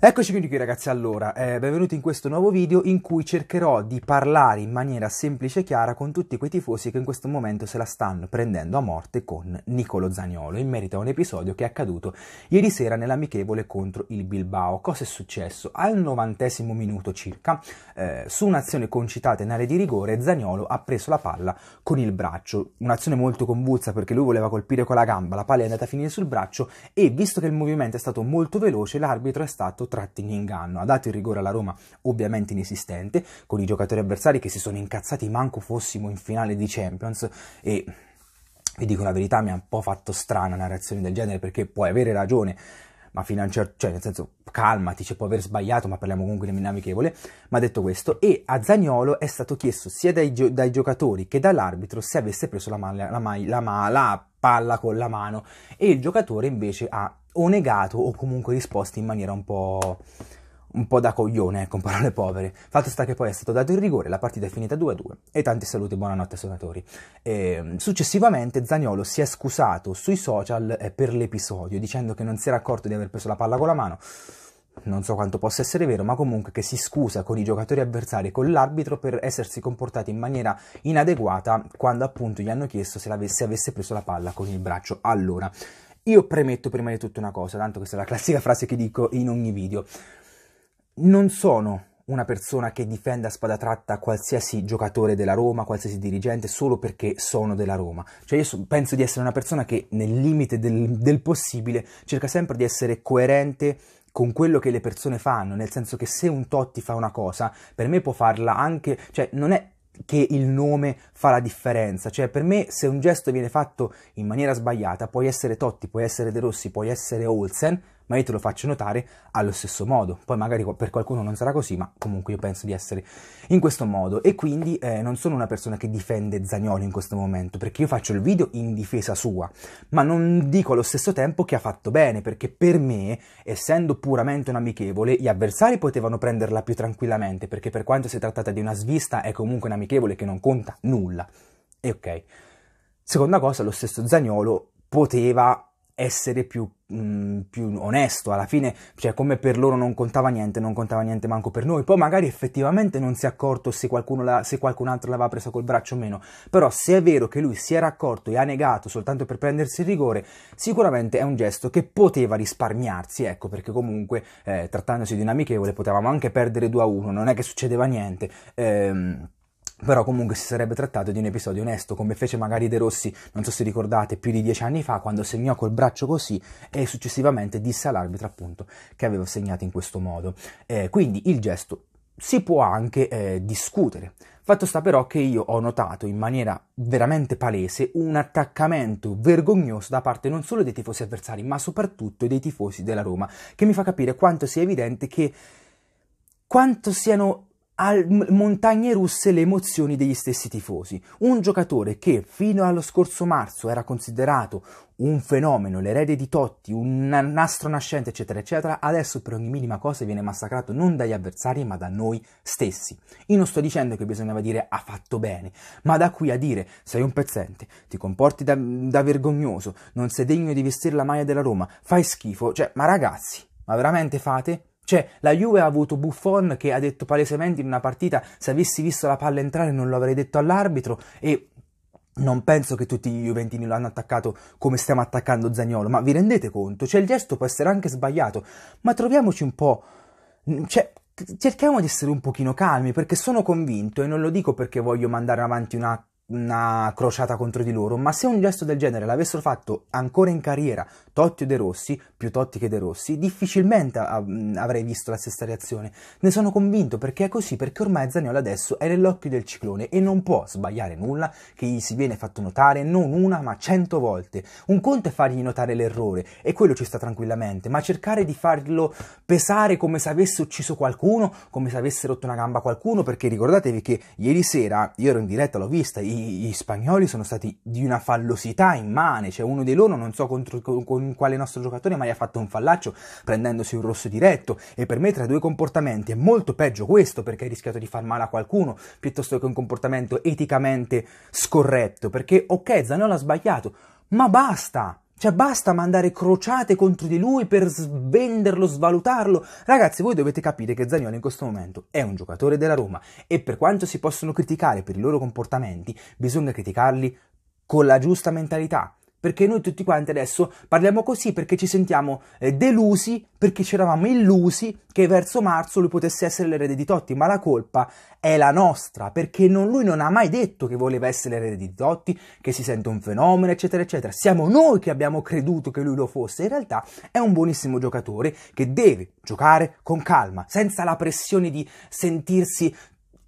Eccoci quindi qui ragazzi, allora, eh, benvenuti in questo nuovo video in cui cercherò di parlare in maniera semplice e chiara con tutti quei tifosi che in questo momento se la stanno prendendo a morte con Nicolo Zaniolo in merito a un episodio che è accaduto ieri sera nell'amichevole contro il Bilbao. Cosa è successo? Al novantesimo minuto circa, eh, su un'azione concitata in area di rigore, Zaniolo ha preso la palla con il braccio, un'azione molto convulsa perché lui voleva colpire con la gamba, la palla è andata a finire sul braccio e visto che il movimento è stato molto veloce, l'arbitro è stato tratti in inganno, ha dato il rigore alla Roma ovviamente inesistente, con i giocatori avversari che si sono incazzati manco fossimo in finale di Champions e vi dico la verità, mi ha un po' fatto strana una reazione del genere perché puoi avere ragione ma fino a un certo, cioè nel senso calma, ti ci cioè, può aver sbagliato, ma parliamo comunque di amichevole, ma detto questo e a Zagnolo è stato chiesto sia dai, gio- dai giocatori che dall'arbitro se avesse preso la, maglia, la, ma- la, ma- la palla con la mano e il giocatore invece ha o negato o comunque risposto in maniera un po' un po' da coglione, con ecco, parole povere. Fatto sta che poi è stato dato il rigore, la partita è finita 2-2 e tanti saluti, buonanotte suonatori. E, ehm, successivamente Zaniolo si è scusato sui social eh, per l'episodio, dicendo che non si era accorto di aver preso la palla con la mano. Non so quanto possa essere vero, ma comunque che si scusa con i giocatori avversari e con l'arbitro per essersi comportati in maniera inadeguata quando appunto gli hanno chiesto se, se avesse preso la palla con il braccio. Allora, io premetto prima di tutto una cosa, tanto questa è la classica frase che dico in ogni video non sono una persona che difende a spada tratta qualsiasi giocatore della Roma, qualsiasi dirigente, solo perché sono della Roma. Cioè io penso di essere una persona che nel limite del, del possibile cerca sempre di essere coerente con quello che le persone fanno, nel senso che se un Totti fa una cosa, per me può farla anche, cioè non è che il nome fa la differenza, cioè per me se un gesto viene fatto in maniera sbagliata, puoi essere Totti, puoi essere De Rossi, puoi essere Olsen, ma io te lo faccio notare allo stesso modo. Poi magari per qualcuno non sarà così, ma comunque io penso di essere in questo modo. E quindi eh, non sono una persona che difende Zagnolo in questo momento, perché io faccio il video in difesa sua, ma non dico allo stesso tempo che ha fatto bene, perché per me, essendo puramente un amichevole, gli avversari potevano prenderla più tranquillamente, perché per quanto si è trattata di una svista è comunque un amichevole che non conta nulla. E ok. Seconda cosa, lo stesso Zagnolo poteva essere più, mh, mm, più, onesto alla fine, cioè come per loro non contava niente, non contava niente manco per noi. Poi magari effettivamente non si è accorto se, la, se qualcun altro l'aveva presa col braccio o meno, però se è vero che lui si era accorto e ha negato soltanto per prendersi il rigore, sicuramente è un gesto che poteva risparmiarsi, ecco perché comunque eh, trattandosi di un amichevole potevamo anche perdere 2 a 1, non è che succedeva niente. Ehm, però comunque si sarebbe trattato di un episodio onesto, come fece magari De Rossi, non so se ricordate, più di dieci anni fa, quando segnò col braccio così e successivamente disse all'arbitro appunto che aveva segnato in questo modo. Eh, quindi il gesto si può anche eh, discutere. Fatto sta però che io ho notato in maniera veramente palese un attaccamento vergognoso da parte non solo dei tifosi avversari, ma soprattutto dei tifosi della Roma, che mi fa capire quanto sia evidente che quanto siano al montagne russe le emozioni degli stessi tifosi. Un giocatore che fino allo scorso marzo era considerato un fenomeno, l'erede di Totti, un nastro nascente, eccetera, eccetera, adesso per ogni minima cosa viene massacrato non dagli avversari, ma da noi stessi. Io non sto dicendo che bisognava dire ha fatto bene, ma da qui a dire sei un pezzente, ti comporti da, da vergognoso, non sei degno di vestire la maglia della Roma, fai schifo, cioè, ma ragazzi, ma veramente fate? Cioè, la Juve ha avuto Buffon che ha detto palesemente in una partita se avessi visto la palla entrare non lo avrei detto all'arbitro e non penso che tutti gli Juventini lo hanno attaccato come stiamo attaccando Zagnolo, ma vi rendete conto? Cioè, il gesto può essere anche sbagliato, ma troviamoci un po'... Mm, cioè, cerchiamo di essere un pochino calmi perché sono convinto e non lo dico perché voglio mandare avanti una una crociata contro di loro, ma se un gesto del genere l'avessero fatto ancora in carriera Totti o De Rossi, più Totti che De Rossi, difficilmente avrei visto la stessa reazione. Ne sono convinto perché è così, perché ormai Zaniola adesso è nell'occhio del ciclone e non può sbagliare nulla che gli si viene fatto notare non una ma cento volte. Un conto è fargli notare l'errore e quello ci sta tranquillamente, ma cercare di farlo pesare come se avesse ucciso qualcuno, come se avesse rotto una gamba a qualcuno, perché ricordatevi che ieri sera io ero in diretta, l'ho vista, i gli spagnoli sono stati di una fallosità immane, cioè uno di loro non so contro, con, con quale nostro giocatore mai ha fatto un fallaccio prendendosi un rosso diretto e per me tra i due comportamenti è molto peggio questo perché hai rischiato di far male a qualcuno piuttosto che un comportamento eticamente scorretto perché ok Zanola ha sbagliato ma basta! Cioè, basta mandare crociate contro di lui per svenderlo, svalutarlo. Ragazzi, voi dovete capire che Zagnolo in questo momento è un giocatore della Roma e per quanto si possono criticare per i loro comportamenti, bisogna criticarli con la giusta mentalità, perché noi tutti quanti adesso parliamo così perché ci sentiamo eh, delusi, perché ci eravamo illusi che verso marzo lui potesse essere l'erede di Totti, ma la colpa è la nostra, perché non, lui non ha mai detto che voleva essere l'erede di Totti, che si sente un fenomeno, eccetera, eccetera. Siamo noi che abbiamo creduto che lui lo fosse, in realtà è un buonissimo giocatore che deve giocare con calma, senza la pressione di sentirsi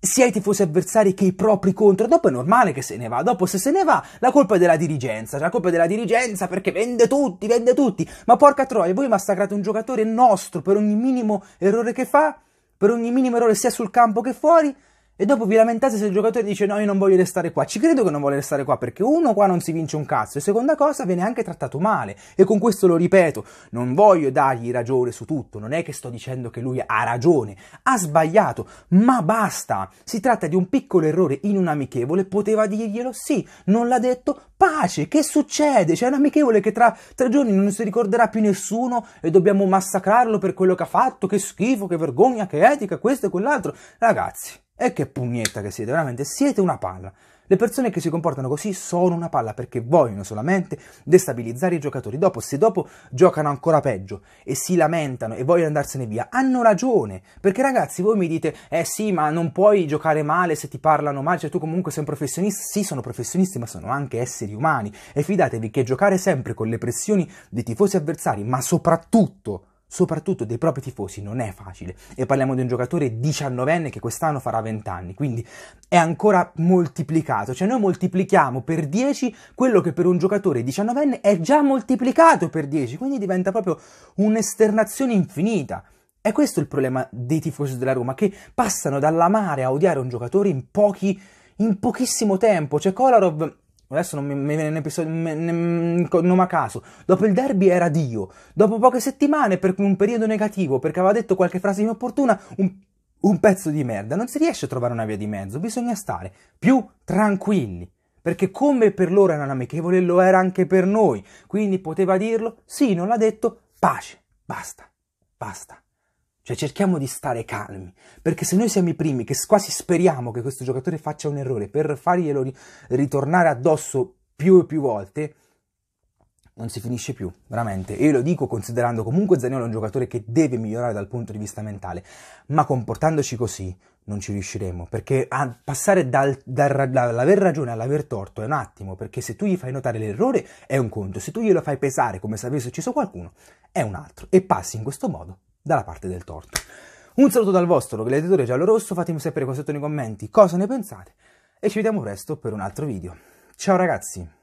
sia i tifosi avversari che i propri contro. Dopo è normale che se ne va. Dopo, se se ne va, la colpa è della dirigenza. Cioè, la colpa è della dirigenza perché vende tutti, vende tutti. Ma porca troia, voi massacrate un giocatore nostro per ogni minimo errore che fa, per ogni minimo errore sia sul campo che fuori. E dopo vi lamentate se il giocatore dice no, io non voglio restare qua. Ci credo che non vuole restare qua perché uno qua non si vince un cazzo e seconda cosa viene anche trattato male. E con questo lo ripeto, non voglio dargli ragione su tutto, non è che sto dicendo che lui ha ragione, ha sbagliato, ma basta. Si tratta di un piccolo errore in un amichevole, poteva dirglielo sì, non l'ha detto, pace, che succede? C'è un amichevole che tra tre giorni non si ricorderà più nessuno e dobbiamo massacrarlo per quello che ha fatto, che schifo, che vergogna, che etica, questo e quell'altro. Ragazzi. E che pugnetta che siete, veramente, siete una palla. Le persone che si comportano così sono una palla perché vogliono solamente destabilizzare i giocatori. Dopo, se dopo giocano ancora peggio e si lamentano e vogliono andarsene via, hanno ragione. Perché ragazzi, voi mi dite, eh sì, ma non puoi giocare male se ti parlano male, cioè tu comunque sei un professionista. Sì, sono professionisti, ma sono anche esseri umani. E fidatevi che giocare sempre con le pressioni dei tifosi avversari, ma soprattutto soprattutto dei propri tifosi, non è facile. E parliamo di un giocatore 19enne che quest'anno farà 20 anni, quindi è ancora moltiplicato. Cioè noi moltiplichiamo per 10 quello che per un giocatore 19enne è già moltiplicato per 10, quindi diventa proprio un'esternazione infinita. È questo il problema dei tifosi della Roma, che passano dall'amare a odiare un giocatore in pochi in pochissimo tempo. Cioè, Kolarov adesso non mi, mi viene nome a caso, dopo il derby era Dio, dopo poche settimane per un periodo negativo perché aveva detto qualche frase inopportuna, un, un pezzo di merda, non si riesce a trovare una via di mezzo, bisogna stare più tranquilli. Perché come per loro era un amichevole, lo era anche per noi. Quindi poteva dirlo, sì, non l'ha detto, pace, basta, basta. Cioè cerchiamo di stare calmi, perché se noi siamo i primi che quasi speriamo che questo giocatore faccia un errore per farglielo ritornare addosso più e più volte, non si finisce più, veramente. E io lo dico considerando comunque Zaniolo un giocatore che deve migliorare dal punto di vista mentale, ma comportandoci così non ci riusciremo, perché passare dal, dal, dall'aver ragione all'aver torto è un attimo, perché se tu gli fai notare l'errore è un conto, se tu glielo fai pesare come se avesse ucciso qualcuno è un altro, e passi in questo modo dalla parte del torto. Un saluto dal vostro gladiatore giallo-rosso, fatemi sapere qua sotto nei commenti cosa ne pensate e ci vediamo presto per un altro video. Ciao ragazzi!